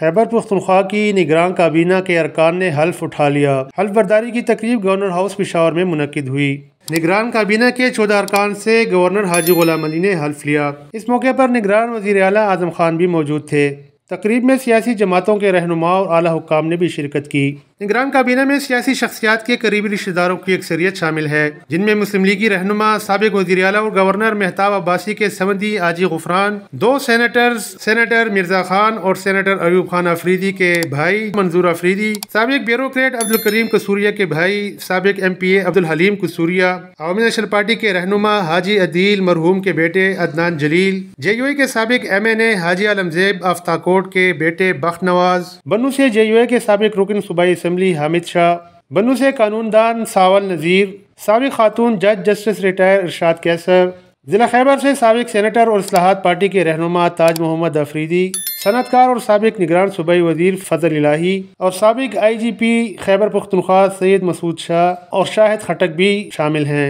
खैबर पुख्तनख्वा की निगरान काबीना के अरकान ने हल्फ उठा लिया हल्फ बर्दारी की तकरीब गवर्नर हाउस पिशावर में मुनद हुई निगरान काबीना के चौदह अरकान से गवर्नर हाजी गुलाम अली ने हल्फ लिया इस मौके पर निगरान वजीर अली आजम खान भी मौजूद थे तकरीब में सियासी जमातों के रहनुमा और अली हुकाम ने भी शिरकत की निगरान काबीना में सियासी शख्सियात के करीबी रिश्तेदारों की अक्सरियत शामिल है जिनमें मुस्लिम लीगी रहनुमा सबक वजी अला और गवर्नर मेहताब अब्बासी के समंदी आजी गुफरान दो सेनेटर्स सैनेटर मिर्जा खान और सैनेटर अयूब खान अफरीदी के भाई मंजूर अफरीदी सबक ब्यूरोक्रेट अब्दुल करीम कसूरिया के भाई सबक M P A Abdul Haleem Kasuria Awami National Party के रहनुमा हाजी अदील मरहूम के बेटे अदनान जलील जे यू ए के सबक M N A Haji Alamzeb आफ्ताकोट के बेटे बख्त नवाज बनू से जे यू ए के सबक रुकन सूबाई असम्बली हामिद शाह से कानूनदान सावल नज़ीर सबक खातून जज जस्टिस रिटायर इरशाद कैसर ज़िला खैबर से सबक सेनेटर और असलाहत पार्टी के रहनुमा ताज मोहम्मद अफरीदी सनतकार और सबक निगरान सूबाई वजीर फजल इलाही और सबक I G P Khyber Pakhtunkhwa Saeed Masood Shah और शाहिद खटक भी शामिल हैं